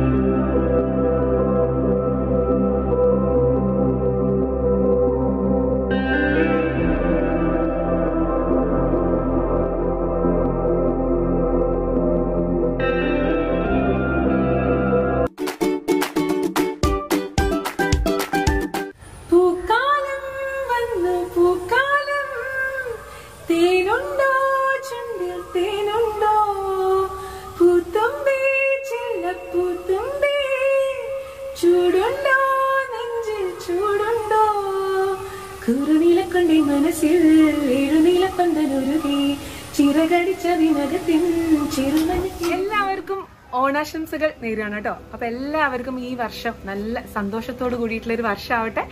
Thank you. എല്ലാവർക്കും ഓണാശംസകൾ നേരുകയാണ് കേട്ടോ അപ്പൊ എല്ലാവർക്കും ഈ വർഷം നല്ല സന്തോഷത്തോട് കൂടിയിട്ടുള്ള ഒരു വർഷമാവട്ടെ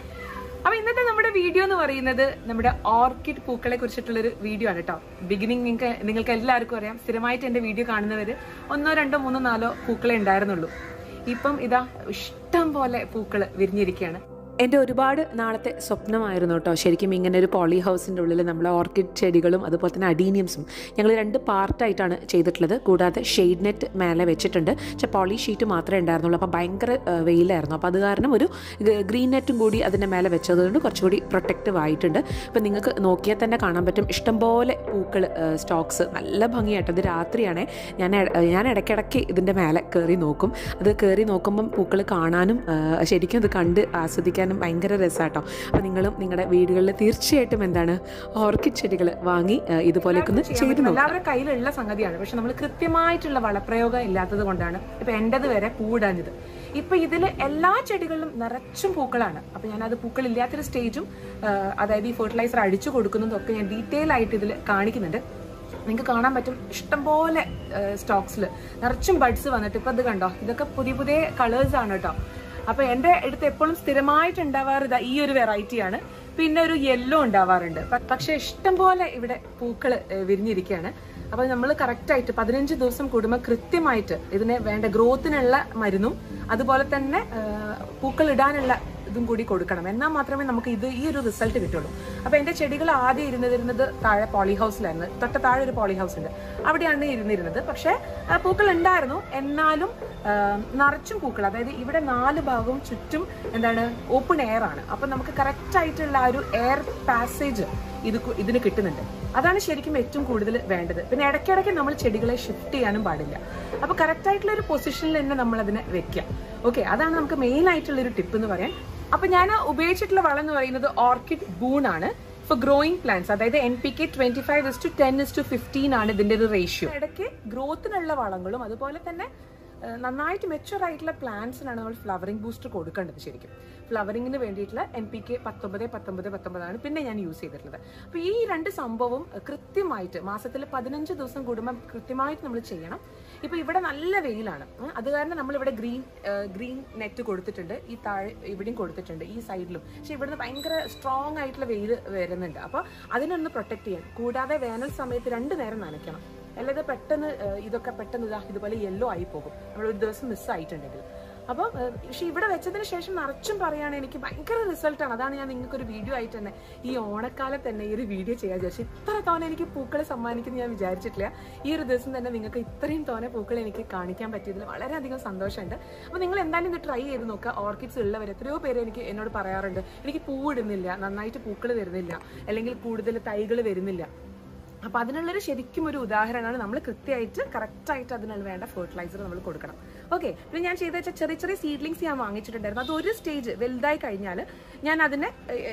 അപ്പൊ ഇന്നത്തെ നമ്മുടെ വീഡിയോ എന്ന് പറയുന്നത് നമ്മുടെ ഓർക്കിഡ് പൂക്കളെ കുറിച്ചിട്ടുള്ള ഒരു വീഡിയോ ആണ് കേട്ടോ ബിഗിനിങ് നിങ്ങൾക്ക് നിങ്ങൾക്ക് എല്ലാവർക്കും അറിയാം സ്ഥിരമായിട്ട് എന്റെ വീഡിയോ കാണുന്നവര് ഒന്നോ രണ്ടോ മൂന്നോ നാലോ പൂക്കളെ ഉണ്ടായിരുന്നുള്ളൂ ഇപ്പം ഇതാ ഇഷ്ടം പോലെ പൂക്കൾ വിരിഞ്ഞിരിക്കുകയാണ് എൻ്റെ ഒരുപാട് നാളത്തെ സ്വപ്നമായിരുന്നു കേട്ടോ ശരിക്കും ഇങ്ങനെ ഒരു പോളി ഹൗസിൻ്റെ ഉള്ളിൽ നമ്മൾ ഓർക്കിഡ് ചെടികളും അതുപോലെ തന്നെ അഡീനിയംസും ഞങ്ങൾ രണ്ട് പാർട്ടായിട്ടാണ് ചെയ്തിട്ടുള്ളത് കൂടാതെ ഷെയ്ഡ് നെറ്റ് മേലെ വെച്ചിട്ടുണ്ട് പക്ഷേ പോളി ഷീറ്റ് മാത്രമേ ഉണ്ടായിരുന്നുള്ളൂ അപ്പോൾ ഭയങ്കര വെയിലായിരുന്നു അപ്പോൾ അത് കാരണം ഒരു ഗ്രീൻ നെറ്റും കൂടി അതിൻ്റെ മേലെ വെച്ചതുകൊണ്ട് കുറച്ചുകൂടി പ്രൊട്ടക്റ്റീവ് ആയിട്ടുണ്ട് അപ്പോൾ നിങ്ങൾക്ക് നോക്കിയാൽ തന്നെ കാണാൻ പറ്റും ഇഷ്ടംപോലെ പൂക്കൾ സ്റ്റോക്സ് നല്ല ഭംഗിയായിട്ട് അത് രാത്രിയാണേ ഞാൻ ഞാൻ ഇടയ്ക്കിടയ്ക്ക് ഇതിൻ്റെ മേലെ കയറി നോക്കും അത് കയറി നോക്കുമ്പം പൂക്കൾ കാണാനും ശരിക്കും അത് കണ്ട് ആസ്വദിക്കാൻ കാണാനും ഭയങ്കര രസമാട്ടോ അപ്പോൾ നിങ്ങളും നിങ്ങളുടെ വീടുകളിൽ തീർച്ചയായിട്ടും എന്താണ് ഓർക്കിഡ് ചെടികൾ വാങ്ങി ഇതുപോലെയൊക്കെ ഒന്ന് ചെയ്തു എല്ലാവരുടെ കയ്യിലുള്ള സംഗതിയാണ് പക്ഷെ നമ്മൾ കൃത്യമായിട്ടുള്ള വളപ്രയോഗം ഇല്ലാത്തത് കൊണ്ടാണ് ഇപ്പം എൻ്റെത് വരെ പൂടാഞ്ഞത് ഇപ്പൊ ഇതിൽ എല്ലാ ചെടികളിലും നിറച്ചും പൂക്കളാണ് അപ്പൊ ഞാൻ അത് പൂക്കൾ ഇല്ലാത്തൊരു സ്റ്റേജും അതായത് ഈ ഫെർട്ടിലൈസർ അടിച്ചു കൊടുക്കുന്നതൊക്കെ ഞാൻ ഡീറ്റെയിൽ ആയിട്ട് ഇതിൽ കാണിക്കുന്നുണ്ട് നിങ്ങൾക്ക് കാണാൻ പറ്റും ഇഷ്ടംപോലെ സ്റ്റോക്സിൽ നിറച്ചും ബഡ്സ് വന്നിട്ട് ഇപ്പൊ ഇത് കണ്ടോ ഇതൊക്കെ പുതിയ പുതിയ കളേഴ്സ് ആണ് കേട്ടോ അപ്പൊ എന്റെ അടുത്ത് എപ്പോഴും സ്ഥിരമായിട്ട് ഉണ്ടാവാറ് ഇതാ ഈ ഒരു വെറൈറ്റിയാണ് പിന്നെ ഒരു യെല്ലോ ഉണ്ടാവാറുണ്ട് പക്ഷെ ഇഷ്ടം പോലെ ഇവിടെ പൂക്കൾ വിരിഞ്ഞിരിക്കുകയാണ് അപ്പൊ നമ്മൾ കറക്റ്റ് ആയിട്ട് പതിനഞ്ച് ദിവസം കൂടുമ്പോൾ കൃത്യമായിട്ട് ഇതിനെ വേണ്ട ഗ്രോത്തിനുള്ള മരുന്നും അതുപോലെ തന്നെ പൂക്കൾ ഇടാനുള്ള ഇതും കൂടി കൊടുക്കണം എന്നാൽ മാത്രമേ നമുക്ക് ഇത് ഈ ഒരു റിസൾട്ട് കിട്ടുള്ളൂ അപ്പോൾ എൻ്റെ ചെടികൾ ആദ്യം ഇരുന്നിരുന്നത് താഴെ പോളി ഹൗസിലായിരുന്നു താഴെ ഒരു പോളി ഹൗസ് ഉണ്ട് അവിടെയാണ് ഇരുന്നിരുന്നത് പക്ഷേ പൂക്കൾ ഉണ്ടായിരുന്നു എന്നാലും നിറച്ചും പൂക്കൾ അതായത് ഇവിടെ നാല് ഭാഗവും ചുറ്റും എന്താണ് ഓപ്പൺ എയർ ആണ് അപ്പം നമുക്ക് കറക്റ്റ് ആയിട്ടുള്ള ഒരു എയർ പാസേജ് ഇത് ഇതിന് കിട്ടുന്നുണ്ട് അതാണ് ശരിക്കും ഏറ്റവും കൂടുതൽ വേണ്ടത് പിന്നെ ഇടയ്ക്കിടയ്ക്ക് നമ്മൾ ചെടികളെ ഷിഫ്റ്റ് ചെയ്യാനും പാടില്ല അപ്പോൾ കറക്റ്റ് ആയിട്ടുള്ള ഒരു പൊസിഷനിൽ തന്നെ നമ്മൾ അതിനെ വെക്കുക ഓക്കെ അതാണ് നമുക്ക് മെയിൻ ആയിട്ടുള്ള ഒരു ടിപ്പ് എന്ന് പറയാൻ അപ്പൊ ഞാൻ ഉപയോഗിച്ചിട്ടുള്ള വളം എന്ന് പറയുന്നത് ഓർക്കിഡ് ബൂൺ ആണ് ഫോർ ഗ്രോയിങ് പ്ലാന്റ്സ് അതായത് N P K twenty five is to ten is to fifteen ആണ് ഇതിന്റെ ഒരു റേഷ്യോ ഇടയ്ക്ക് ഗ്രോത്തിനുള്ള വളങ്ങളും അതുപോലെ തന്നെ നന്നായിട്ട് മെച്ചുവർ ആയിട്ടുള്ള പ്ലാന്റ്സിനാണ് നമ്മൾ ഫ്ലവറിംഗ് ബൂസ്റ്റർ കൊടുക്കേണ്ടത് ശരിക്കും ഫ്ലവറിങ്ങിന് വേണ്ടിയിട്ടുള്ള എം പി കെ പത്തൊമ്പത് പത്തൊമ്പത് പത്തൊമ്പതാണ് പിന്നെ ഞാൻ യൂസ് ചെയ്തിട്ടുള്ളത് അപ്പോൾ ഈ രണ്ട് സംഭവം കൃത്യമായിട്ട് മാസത്തിൽ പതിനഞ്ച് ദിവസം കൂടുമ്പം കൃത്യമായിട്ട് നമ്മൾ ചെയ്യണം ഇപ്പോൾ ഇവിടെ നല്ല വെയിലാണ് അത് കാരണം നമ്മൾ ഇവിടെ ഗ്രീൻ ഗ്രീൻ നെറ്റ് കൊടുത്തിട്ടുണ്ട് ഈ താഴെ ഇവിടെയും കൊടുത്തിട്ടുണ്ട് ഈ സൈഡിലും പക്ഷെ ഇവിടുന്ന് ഭയങ്കര സ്ട്രോങ് ആയിട്ടുള്ള വെയിൽ വരുന്നുണ്ട് അപ്പോൾ അതിനൊന്ന് പ്രൊട്ടക്ട് ചെയ്യാൻ കൂടാതെ വേനൽ സമയത്ത് രണ്ട് നേരം നനയ്ക്കണം അല്ലാതെ പെട്ടെന്ന് ഇതൊക്കെ പെട്ടെന്ന് ഇതാ ഇതുപോലെ യെല്ലോ ആയി പോകും നമ്മൾ ഒരു ദിവസം മിസ്സായിട്ടുണ്ടെങ്കിൽ അപ്പം പക്ഷെ ഇവിടെ വെച്ചതിന് ശേഷം നിറച്ചും പറയുകയാണ് എനിക്ക് ഭയങ്കര റിസൾട്ടാണ് അതാണ് ഞാൻ നിങ്ങൾക്ക് ഒരു വീഡിയോ ആയിട്ട് തന്നെ ഈ ഓണക്കാലം തന്നെ ഈ ഒരു വീഡിയോ ചെയ്യാൻ വിചാരിച്ചു ഇത്ര തോനെ എനിക്ക് പൂക്കളെ സമ്മാനിക്കുന്ന ഞാൻ വിചാരിച്ചിട്ടില്ല ഈ ഒരു ദിവസം തന്നെ നിങ്ങൾക്ക് ഇത്രയും തോനെ പൂക്കൾ എനിക്ക് കാണിക്കാൻ പറ്റിയതിൽ വളരെയധികം സന്തോഷമുണ്ട് അപ്പോൾ നിങ്ങൾ എന്തായാലും ഇത് ട്രൈ ചെയ്ത് നോക്കുക ഓർക്കിഡ്സ് ഉള്ളവർ എത്രയോ പേര് എനിക്ക് എന്നോട് പറയാറുണ്ട് എനിക്ക് പൂവിടുന്നില്ല നന്നായിട്ട് പൂക്കൾ വരുന്നില്ല അല്ലെങ്കിൽ കൂടുതൽ തൈകൾ വരുന്നില്ല അപ്പോൾ അതിനുള്ളൊരു ശരിക്കും ഒരു ഉദാഹരണമാണ് നമ്മൾ കൃത്യമായിട്ട് കറക്റ്റായിട്ട് അതിനുള്ള വേണ്ട ഫെർട്ടിലൈസർ നമ്മൾ കൊടുക്കണം ഓക്കെ പിന്നെ ഞാൻ ചെയ്ത വെച്ചാൽ ചെറിയ ചെറിയ സീഡ്ലിങ്സ് ഞാൻ വാങ്ങിച്ചിട്ടുണ്ടായിരുന്നു അത് ഒരു സ്റ്റേജ് വലുതായി കഴിഞ്ഞാൽ ഞാൻ അതിനെ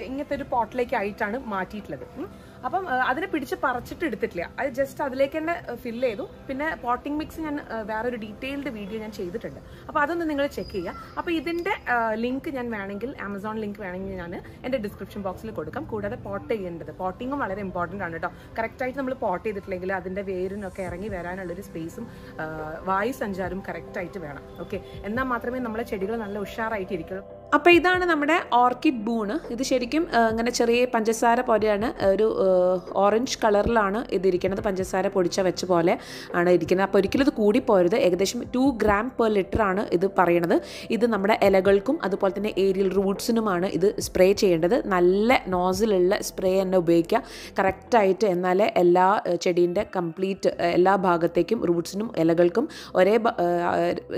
ഇങ്ങനത്തെ ഒരു പോട്ടിലേക്ക് ആയിട്ടാണ് മാറ്റിയിട്ടുള്ളത് അപ്പം അതിനെ പിടിച്ച് പറിച്ചിട്ട് എടുത്തിട്ടില്ല അത് ജസ്റ്റ് അതിലേക്ക് തന്നെ ഫില്ല് ചെയ്തു പിന്നെ പോട്ടിംഗ് മിക്സ് ഞാൻ വേറൊരു ഡീറ്റെയിൽഡ് വീഡിയോ ഞാൻ ചെയ്തിട്ടുണ്ട് അപ്പോൾ അതൊന്ന് നിങ്ങൾ ചെക്ക് ചെയ്യുക അപ്പോൾ ഇതിൻ്റെ ലിങ്ക് ഞാൻ വേണമെങ്കിൽ ആമസോൺ ലിങ്ക് വേണമെങ്കിൽ ഞാൻ എൻ്റെ ഡിസ്ക്രിപ്ഷൻ ബോക്സിൽ കൊടുക്കാം കൂടാതെ പോട്ട് ചെയ്യേണ്ടത് പോട്ടിങ്ങും വളരെ ഇമ്പോർട്ടൻ്റ് ആണ് കേട്ടോ കറക്റ്റായിട്ട് നമ്മൾ പോട്ട് ചെയ്തിട്ടില്ലെങ്കിൽ അതിൻ്റെ വേരിനൊക്കെ ഇറങ്ങി വരാനുള്ളൊരു സ്പേസും വായു സഞ്ചാരവും കറക്റ്റായിട്ട് വേണം ഓക്കെ എന്നാൽ മാത്രമേ നമ്മളെ ചെടികൾ നല്ല ഉഷാറായിട്ടിരിക്കുള്ളൂ അപ്പോൾ ഇതാണ് നമ്മുടെ ഓർക്കിഡ് ബൂണ് ഇത് ശരിക്കും ഇങ്ങനെ ചെറിയ പഞ്ചസാര പോലെയാണ് ഒരു ഓറഞ്ച് കളറിലാണ് ഇതിരിക്കുന്നത് പഞ്ചസാര പൊടിച്ച വെച്ച പോലെ ആണ് ഇരിക്കുന്നത് അപ്പോൾ ഒരിക്കലും ഇത് കൂടിപ്പോരുത് ഏകദേശം ടു ഗ്രാം പെർ ലിറ്റർ ആണ് ഇത് പറയണത് ഇത് നമ്മുടെ ഇലകൾക്കും അതുപോലെ തന്നെ ഏരിയൽ റൂട്ട്സിനുമാണ് ഇത് സ്പ്രേ ചെയ്യേണ്ടത് നല്ല നോസിലുള്ള സ്പ്രേ തന്നെ ഉപയോഗിക്കുക കറക്റ്റായിട്ട് എന്നാലേ എല്ലാ ചെടീൻ്റെ കംപ്ലീറ്റ് എല്ലാ ഭാഗത്തേക്കും റൂട്ട്സിനും ഇലകൾക്കും ഒരേ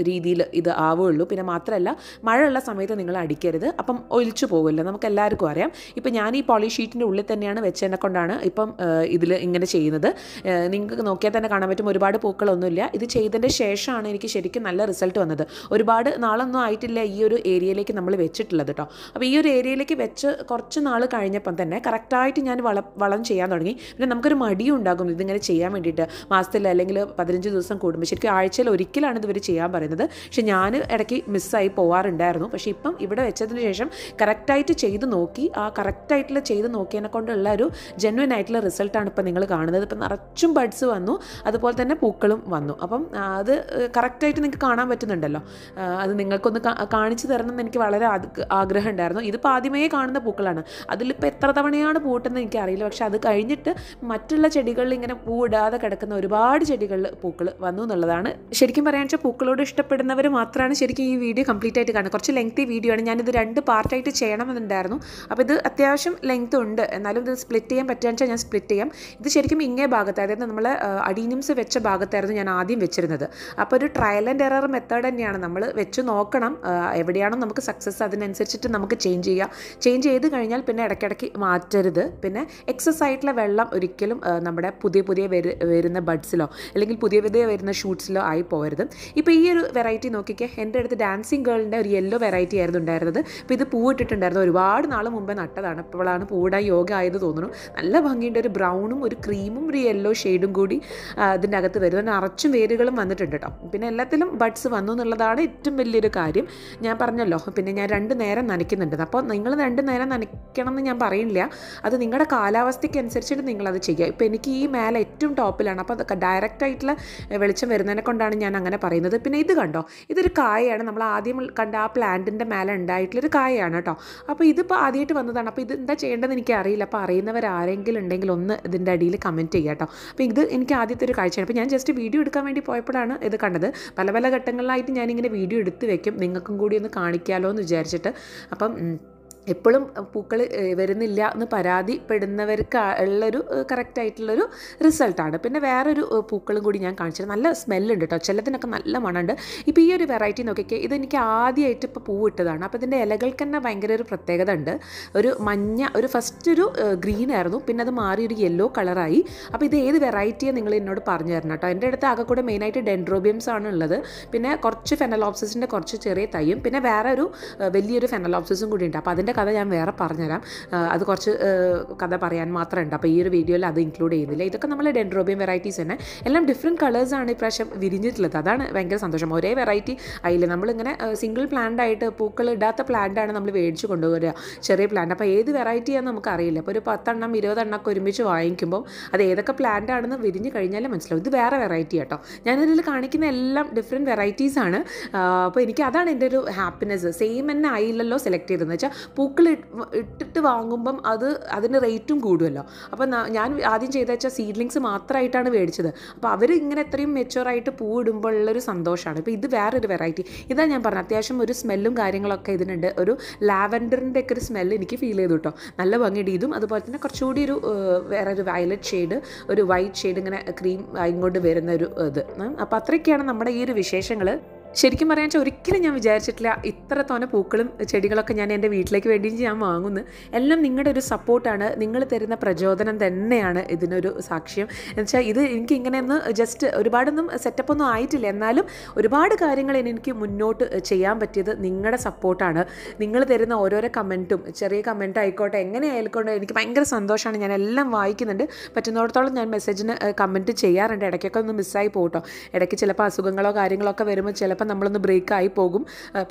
രീതിയിൽ ഇത് ആവുകയുള്ളൂ പിന്നെ മാത്രമല്ല മഴയുള്ള സമയത്ത് നിങ്ങൾ അടിക്കരുത് അപ്പം ഒലിച്ചു പോകുമല്ലോ നമുക്ക് എല്ലാവർക്കും അറിയാം ഇപ്പം ഞാൻ ഈ പോളി ഷീറ്റിൻ്റെ ഉള്ളിൽ തന്നെയാണ് വെച്ചതിനെ കൊണ്ടാണ് ഇപ്പം ഇതിൽ ഇങ്ങനെ ചെയ്യുന്നത് നിങ്ങൾക്ക് നോക്കിയാൽ തന്നെ കാണാൻ പറ്റും ഒരുപാട് പൂക്കളൊന്നുമില്ല ഇത് ചെയ്തതിൻ്റെ ശേഷമാണ് എനിക്ക് ശരിക്കും നല്ല റിസൾട്ട് വന്നത് ഒരുപാട് നാളൊന്നും ആയിട്ടില്ല ഈ ഒരു ഏരിയയിലേക്ക് നമ്മൾ വെച്ചിട്ടുള്ളത് കേട്ടോ അപ്പോൾ ഈ ഒരു ഏരിയയിലേക്ക് വെച്ച് കുറച്ച് നാൾ കഴിഞ്ഞപ്പം തന്നെ കറക്റ്റായിട്ട് ഞാൻ വള വളം ചെയ്യാൻ തുടങ്ങി പിന്നെ നമുക്കൊരു മടിയും ഉണ്ടാകും ഇതിങ്ങനെ ചെയ്യാൻ വേണ്ടിയിട്ട് മാസത്തിൽ അല്ലെങ്കിൽ പതിനഞ്ച് ദിവസം കൂടുമ്പോൾ ശരിക്കും ആഴ്ചയിൽ ഒരിക്കലാണ് ഇതുവരെ ചെയ്യാൻ പറയുന്നത് പക്ഷേ ഞാൻ ഇടയ്ക്ക് മിസ്സായി പോവാറുണ്ടായിരുന്നു പക്ഷേ ഇപ്പം ഇവിടെ വെച്ചതിന് ശേഷം കറക്റ്റായിട്ട് ചെയ്ത് നോക്കി ആ കറക്റ്റായിട്ടുള്ള ചെയ്ത് നോക്കിയതിനെ കൊണ്ടുള്ള ഒരു ജെന്വൻ ആയിട്ടുള്ള റിസൾട്ടാണ് ഇപ്പോൾ നിങ്ങൾ കാണുന്നത് ഇപ്പം നിറച്ചും ബഡ്സ് വന്നു അതുപോലെ തന്നെ പൂക്കളും വന്നു അപ്പം അത് കറക്റ്റായിട്ട് നിങ്ങൾക്ക് കാണാൻ പറ്റുന്നുണ്ടല്ലോ അത് നിങ്ങൾക്കൊന്ന് കാണിച്ചു തരണം എന്ന് എനിക്ക് വളരെ ആഗ്രഹം ഉണ്ടായിരുന്നു ഇതിപ്പോൾ ആദ്യമേ കാണുന്ന പൂക്കളാണ് അതിലിപ്പോൾ എത്ര തവണയാണ് പൂട്ടെന്ന് എനിക്കറിയില്ല പക്ഷെ അത് കഴിഞ്ഞിട്ട് മറ്റുള്ള ചെടികളിൽ ഇങ്ങനെ പൂവിടാതെ കിടക്കുന്ന ഒരുപാട് ചെടികളിൽ പൂക്കൾ വന്നു എന്നുള്ളതാണ് ശരിക്കും പറയാൻ വെച്ചാൽ പൂക്കളോട് ഇഷ്ടപ്പെടുന്നവർ മാത്രമാണ് ശരിക്കും ഈ വീഡിയോ കംപ്ലീറ്റ് ആയിട്ട് കാണുന്നത് കുറച്ച് ലെങ്തി വീഡിയോ വീഡിയോയാണ് ഞാനിത് രണ്ട് പാർട്ടായിട്ട് ചെയ്യണമെന്നുണ്ടായിരുന്നു അപ്പോൾ ഇത് അത്യാവശ്യം ലെങ്ത് ഉണ്ട് എന്നാലും ഇത് സ്പ്ലിറ്റ് ചെയ്യാൻ പറ്റുകയെന്ന് ഞാൻ സ്പ്ലിറ്റ് ചെയ്യാം ഇത് ശരിക്കും ഇങ്ങേ ഭാഗത്ത് അതായത് നമ്മൾ അഡീനിംസ് വെച്ച ഭാഗത്തായിരുന്നു ഞാൻ ആദ്യം വെച്ചിരുന്നത് അപ്പോൾ ഒരു ട്രയൽ ആൻഡ് എറർ മെത്തേഡ് തന്നെയാണ് നമ്മൾ വെച്ച് നോക്കണം എവിടെയാണോ നമുക്ക് സക്സസ് അതിനനുസരിച്ചിട്ട് നമുക്ക് ചേഞ്ച് ചെയ്യാം ചേഞ്ച് ചെയ്ത് കഴിഞ്ഞാൽ പിന്നെ ഇടയ്ക്കിടയ്ക്ക് മാറ്റരുത് പിന്നെ എക്സസ് ആയിട്ടുള്ള വെള്ളം ഒരിക്കലും നമ്മുടെ പുതിയ പുതിയ വരുന്ന ബഡ്സിലോ അല്ലെങ്കിൽ പുതിയ പുതിയ വരുന്ന ഷൂട്ട്സിലോ ആയി പോകരുത് ഇപ്പോൾ ഈ ഒരു വെറൈറ്റി നോക്കിക്കേ എൻ്റെ അടുത്ത് ഡാൻസിങ് ഗേളിൻ്റെ ഒരു യെല്ലോ വെറൈറ്റി ആയിരുന്നു ഉണ്ടായിരുന്നത് അപ്പോൾ ഇത് പൂവിട്ടിട്ടുണ്ടായിരുന്നു ഒരുപാട് നാൾ മുമ്പേ നട്ടതാണ് അപ്പോഴാണ് പൂവിടാൻ യോഗ ആയത് തോന്നുന്നു നല്ല ഭംഗിയുണ്ട് ഒരു ബ്രൗണും ഒരു ക്രീമും ഒരു യെല്ലോ ഷെയ്ഡും കൂടി അതിൻ്റെ അകത്ത് അതിന് അറച്ചും വേരുകളും വന്നിട്ടുണ്ട് കേട്ടോ പിന്നെ എല്ലാത്തിലും ബഡ്സ് വന്നു എന്നുള്ളതാണ് ഏറ്റവും വലിയൊരു കാര്യം ഞാൻ പറഞ്ഞല്ലോ പിന്നെ ഞാൻ രണ്ട് നേരം നനയ്ക്കുന്നുണ്ട് അപ്പോൾ നിങ്ങൾ രണ്ട് നേരം നനയ്ക്കണം എന്ന് ഞാൻ പറയുന്നില്ല അത് നിങ്ങളുടെ കാലാവസ്ഥയ്ക്ക് അനുസരിച്ചിട്ട് നിങ്ങളത് ചെയ്യുക ഇപ്പോൾ എനിക്ക് ഈ മേല ഏറ്റവും ടോപ്പിലാണ് അപ്പോൾ അതൊക്കെ ഡയറക്റ്റ് ആയിട്ടുള്ള വെളിച്ചം വരുന്നതിനെ കൊണ്ടാണ് ഞാൻ അങ്ങനെ പറയുന്നത് പിന്നെ ഇത് കണ്ടോ ഇതൊരു കായയാണ് നമ്മൾ ആദ്യം കണ്ട ആ പ്ലാന്റിൻ്റെ മേലെ ഉണ്ടായിട്ടുള്ളൊരു കായയാണ് കേട്ടോ അപ്പോൾ ഇതിപ്പോൾ ആദ്യമായിട്ട് വന്നതാണ് അപ്പോൾ ഇത് എന്താ ചെയ്യേണ്ടത് എനിക്ക് അറിയില്ല അപ്പോൾ അറിയുന്നവർ ആരെങ്കിലും ഉണ്ടെങ്കിൽ ഒന്ന് ഇതിൻ്റെ അടിയിൽ കമൻറ്റ് ചെയ്യുക കേട്ടോ അപ്പോൾ ഇത് എനിക്ക് ആദ്യത്തെ ഒരു കാഴ്ചയാണ് അപ്പോൾ ഞാൻ ജസ്റ്റ് വീഡിയോ എടുക്കാൻ വേണ്ടി പോയപ്പോഴാണ് ഇത് കണ്ടത് പല പല ഘട്ടങ്ങളിലായിട്ട് ഞാനിങ്ങനെ വീഡിയോ എടുത്ത് വെക്കും നിങ്ങൾക്കും കൂടി ഒന്ന് കാണിക്കാമല്ലോ എന്ന് വിചാരിച്ചിട്ട് അപ്പം എപ്പോഴും പൂക്കൾ വരുന്നില്ല എന്ന് പരാതിപ്പെടുന്നവർക്ക് ഉള്ളൊരു കറക്റ്റ് ആയിട്ടുള്ളൊരു റിസൾട്ടാണ് പിന്നെ വേറൊരു പൂക്കളും കൂടി ഞാൻ കാണിച്ചത് നല്ല സ്മെല്ലുണ്ട് കേട്ടോ ചിലതിനൊക്കെ നല്ല മണമുണ്ട് ഇപ്പോൾ ഈ ഒരു വെറൈറ്റി നോക്കിയൊക്കെ ഇതെനിക്ക് ആദ്യമായിട്ട് ഇപ്പോൾ പൂവിട്ടതാണ് അപ്പോൾ ഇതിൻ്റെ ഇലകൾക്ക് തന്നെ ഭയങ്കര ഒരു പ്രത്യേകത ഉണ്ട് ഒരു മഞ്ഞ ഒരു ഫസ്റ്റ് ഒരു ഗ്രീൻ ആയിരുന്നു പിന്നെ അത് മാറി ഒരു യെല്ലോ കളറായി അപ്പോൾ ഇത് ഏത് വെറൈറ്റിയെ നിങ്ങൾ എന്നോട് പറഞ്ഞു തരണം കേട്ടോ എൻ്റെ അടുത്ത് ആകെ കൂടെ മെയിനായിട്ട് ഡെൻഡ്രോബിയംസ് ആണ് ഉള്ളത് പിന്നെ കുറച്ച് ഫെനലോപ്സിൻ്റെ കുറച്ച് ചെറിയ തൈയും പിന്നെ വേറെ ഒരു വലിയൊരു ഫെനലോപ്സിസും കൂടി ഉണ്ട് അപ്പോൾ അതിൻ്റെ കഥ ഞാൻ വേറെ പറഞ്ഞുതരാം അത് കുറച്ച് കഥ പറയാൻ മാത്രമേ ഉണ്ട് അപ്പോൾ ഈ ഒരു വീഡിയോയിൽ അത് ഇൻക്ലൂഡ് ചെയ്യുന്നില്ല ഇതൊക്കെ നമ്മൾ ഡെൻഡ്രോബിയം വെറൈറ്റീസ് തന്നെ എല്ലാം ഡിഫറെൻറ്റ് കളേഴ്സാണ് ഇപ്രാവശ്യം വിരിഞ്ഞിട്ടുള്ളത് അതാണ് ഭയങ്കര സന്തോഷം ഒരേ വെറൈറ്റി അതിൽ നമ്മളിങ്ങനെ സിംഗിൾ പ്ലാന്റ് ആയിട്ട് പൂക്കൾ ഇടാത്ത ആണ് നമ്മൾ മേടിച്ച് കൊണ്ടുവരിക ചെറിയ പ്ലാന്റ് അപ്പോൾ ഏത് വെറൈറ്റിയാണെന്ന് നമുക്ക് അറിയില്ല അപ്പോൾ ഒരു പത്തെണ്ണം ഒക്കെ ഒരുമിച്ച് വാങ്ങിക്കുമ്പോൾ അത് ഏതൊക്കെ പ്ലാന്റ് ആണെന്ന് വിരിഞ്ഞ് കഴിഞ്ഞാലേ മനസ്സിലാവും ഇത് വേറെ വെറൈറ്റി കേട്ടോ ഞാനിതിൽ കാണിക്കുന്ന എല്ലാം ഡിഫറെൻറ്റ് വെറൈറ്റീസാണ് അപ്പോൾ എനിക്ക് അതാണ് എൻ്റെ ഒരു ഹാപ്പിനെസ് സെയിം തന്നെ ആയില്ലല്ലോ സെലക്ട് ചെയ്തതെന്ന് വെച്ചാൽ പൂക്കൾ ഇട്ടിട്ട് വാങ്ങുമ്പം അത് അതിന് റേറ്റും കൂടുമല്ലോ അപ്പം ഞാൻ ആദ്യം ചെയ്ത വെച്ചാൽ സീഡ്ലിങ്സ് മാത്രമായിട്ടാണ് മേടിച്ചത് അപ്പോൾ അവർ ഇങ്ങനെ എത്രയും മെച്ചുവറായിട്ട് പൂ ഇടുമ്പോഴുള്ളൊരു സന്തോഷമാണ് ഇപ്പോൾ ഇത് വേറൊരു വെറൈറ്റി ഇതാ ഞാൻ പറഞ്ഞത് അത്യാവശ്യം ഒരു സ്മെല്ലും കാര്യങ്ങളൊക്കെ ഇതിനുണ്ട് ഒരു ലാവൻഡറിൻ്റെ ഒക്കെ ഒരു സ്മെല്ല് എനിക്ക് ഫീൽ ചെയ്തു കേട്ടോ നല്ല ഭംഗിയുണ്ട് ഇതും അതുപോലെ തന്നെ കുറച്ചുകൂടി ഒരു വേറെ ഒരു വയലറ്റ് ഷെയ്ഡ് ഒരു വൈറ്റ് ഷെയ്ഡ് ഇങ്ങനെ ക്രീം ഇങ്ങോട്ട് വരുന്ന ഒരു ഇത് അപ്പോൾ അത്രയൊക്കെയാണ് നമ്മുടെ ഈ ഒരു വിശേഷങ്ങൾ ശരിക്കും പറയാൻ വെച്ചാൽ ഒരിക്കലും ഞാൻ വിചാരിച്ചിട്ടില്ല ഇത്ര പൂക്കളും ചെടികളൊക്കെ ഞാൻ എൻ്റെ വീട്ടിലേക്ക് വേണ്ടി ഞാൻ വാങ്ങുന്നു എല്ലാം നിങ്ങളുടെ ഒരു സപ്പോർട്ടാണ് നിങ്ങൾ തരുന്ന പ്രചോദനം തന്നെയാണ് ഇതിനൊരു സാക്ഷ്യം എന്നുവെച്ചാൽ ഇത് എനിക്ക് ഇങ്ങനെയൊന്ന് ജസ്റ്റ് ഒരുപാടൊന്നും സെറ്റപ്പ് ഒന്നും ആയിട്ടില്ല എന്നാലും ഒരുപാട് കാര്യങ്ങൾ എനിക്ക് മുന്നോട്ട് ചെയ്യാൻ പറ്റിയത് നിങ്ങളുടെ സപ്പോർട്ടാണ് നിങ്ങൾ തരുന്ന ഓരോരോ കമൻറ്റും ചെറിയ കമൻറ്റ് ആയിക്കോട്ടെ എങ്ങനെ ആയിക്കോട്ടെ എനിക്ക് ഭയങ്കര സന്തോഷമാണ് ഞാൻ എല്ലാം വായിക്കുന്നുണ്ട് പറ്റുന്നിടത്തോളം ഞാൻ മെസ്സേജിന് കമൻറ്റ് ചെയ്യാറുണ്ട് ഇടയ്ക്കൊക്കെ ഒന്ന് മിസ്സായി പോകട്ടോ ഇടയ്ക്ക് ചിലപ്പോൾ അസുഖങ്ങളോ കാര്യങ്ങളോ ഒക്കെ വരുമ്പോൾ ചിലപ്പോൾ ചിലപ്പോൾ നമ്മളൊന്ന് ആയി പോകും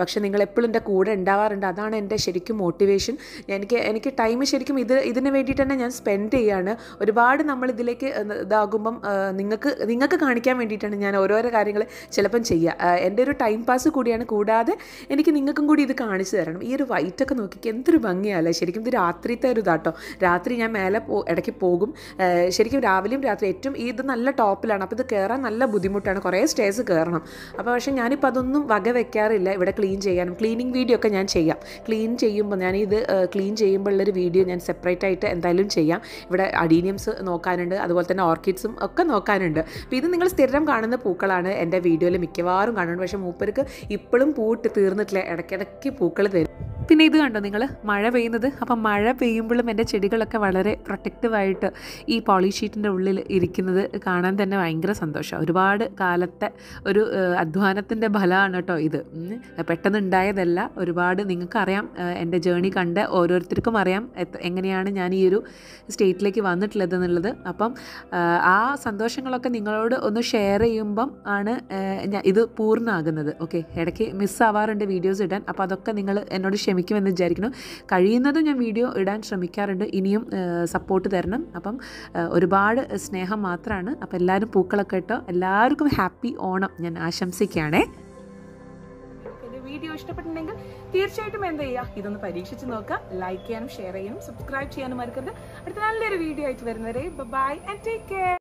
പക്ഷേ നിങ്ങൾ എപ്പോഴും എൻ്റെ കൂടെ ഉണ്ടാവാറുണ്ട് അതാണ് എൻ്റെ ശരിക്കും മോട്ടിവേഷൻ എനിക്ക് എനിക്ക് ടൈം ശരിക്കും ഇത് ഇതിന് വേണ്ടിയിട്ട് തന്നെ ഞാൻ സ്പെൻഡ് ചെയ്യുകയാണ് ഒരുപാട് നമ്മൾ ഇതിലേക്ക് ഇതാകുമ്പം നിങ്ങൾക്ക് നിങ്ങൾക്ക് കാണിക്കാൻ വേണ്ടിയിട്ടാണ് ഞാൻ ഓരോരോ കാര്യങ്ങൾ ചിലപ്പം ചെയ്യുക എൻ്റെ ഒരു ടൈം പാസ് കൂടിയാണ് കൂടാതെ എനിക്ക് നിങ്ങൾക്കും കൂടി ഇത് കാണിച്ചു തരണം ഈ ഒരു വൈറ്റൊക്കെ നോക്കിക്ക് എന്തൊരു ഭംഗിയല്ലേ ശരിക്കും ഇത് രാത്രിത്തെ ഒരു ഇതാട്ടോ രാത്രി ഞാൻ മേലെ പോ ഇടയ്ക്ക് പോകും ശരിക്കും രാവിലെയും രാത്രി ഏറ്റവും ഇത് നല്ല ടോപ്പിലാണ് അപ്പോൾ ഇത് കയറാൻ നല്ല ബുദ്ധിമുട്ടാണ് കുറേ സ്റ്റേഴ്സ് കയറണം അപ്പോൾ പക്ഷേ ഞാൻ ഞാനിപ്പോൾ അതൊന്നും വകവെക്കാറില്ല ഇവിടെ ക്ലീൻ ചെയ്യാനും ക്ലീനിങ് വീഡിയോ ഒക്കെ ഞാൻ ചെയ്യാം ക്ലീൻ ചെയ്യുമ്പോൾ ഞാനിത് ക്ലീൻ ചെയ്യുമ്പോഴുള്ളൊരു വീഡിയോ ഞാൻ സെപ്പറേറ്റ് ആയിട്ട് എന്തായാലും ചെയ്യാം ഇവിടെ അഡീനിയംസ് നോക്കാനുണ്ട് അതുപോലെ തന്നെ ഓർക്കിഡ്സും ഒക്കെ നോക്കാനുണ്ട് അപ്പോൾ ഇത് നിങ്ങൾ സ്ഥിരം കാണുന്ന പൂക്കളാണ് എൻ്റെ വീഡിയോയിൽ മിക്കവാറും കാണുന്നത് പക്ഷേ മൂപ്പർക്ക് ഇപ്പോഴും പൂട്ട് തീർന്നിട്ടില്ല ഇടയ്ക്കിടയ്ക്ക് പൂക്കൾ തരും പിന്നെ ഇത് കണ്ടോ നിങ്ങൾ മഴ പെയ്യുന്നത് അപ്പം മഴ പെയ്യുമ്പോഴും എൻ്റെ ചെടികളൊക്കെ വളരെ പ്രൊട്ടക്റ്റീവായിട്ട് ഈ പോളിഷീറ്റിൻ്റെ ഉള്ളിൽ ഇരിക്കുന്നത് കാണാൻ തന്നെ ഭയങ്കര സന്തോഷമാണ് ഒരുപാട് കാലത്തെ ഒരു അധ്വാനത്തിൻ്റെ ഫലമാണ് കേട്ടോ ഇത് പെട്ടെന്ന് ഉണ്ടായതല്ല ഒരുപാട് നിങ്ങൾക്കറിയാം എൻ്റെ ജേണി കണ്ട് ഓരോരുത്തർക്കും അറിയാം എങ്ങനെയാണ് ഞാൻ ഈ ഒരു സ്റ്റേറ്റിലേക്ക് വന്നിട്ടുള്ളത് എന്നുള്ളത് അപ്പം ആ സന്തോഷങ്ങളൊക്കെ നിങ്ങളോട് ഒന്ന് ഷെയർ ചെയ്യുമ്പം ആണ് ഇത് പൂർണ്ണമാകുന്നത് ഓക്കെ ഇടയ്ക്ക് മിസ്സാവാറുണ്ട് വീഡിയോസ് ഇടാൻ അപ്പോൾ അതൊക്കെ നിങ്ങൾ എന്നോട് ക്ഷമ ശ്രമിക്കുമെന്ന് വിചാരിക്കുന്നു കഴിയുന്നതും ഞാൻ വീഡിയോ ഇടാൻ ശ്രമിക്കാറുണ്ട് ഇനിയും സപ്പോർട്ട് തരണം അപ്പം ഒരുപാട് സ്നേഹം മാത്രമാണ് അപ്പോൾ എല്ലാവരും പൂക്കളൊക്കെ ഇട്ടോ എല്ലാവർക്കും ഹാപ്പി ഓണം ഞാൻ ആശംസിക്കുകയാണേ വീഡിയോ ഇഷ്ടപ്പെട്ടിട്ടുണ്ടെങ്കിൽ തീർച്ചയായിട്ടും എന്ത് ചെയ്യുക ഇതൊന്ന് പരീക്ഷിച്ച് നോക്കുക ലൈക്ക് ചെയ്യാനും ഷെയർ ചെയ്യാനും സബ്സ്ക്രൈബ് ചെയ്യാനും മറക്കരുത് അടുത്ത നല്ലൊരു വീഡിയോ ആയിട്ട് വരുന്നവരെ ബൈ ആൻഡ് ടേക്ക് കെയർ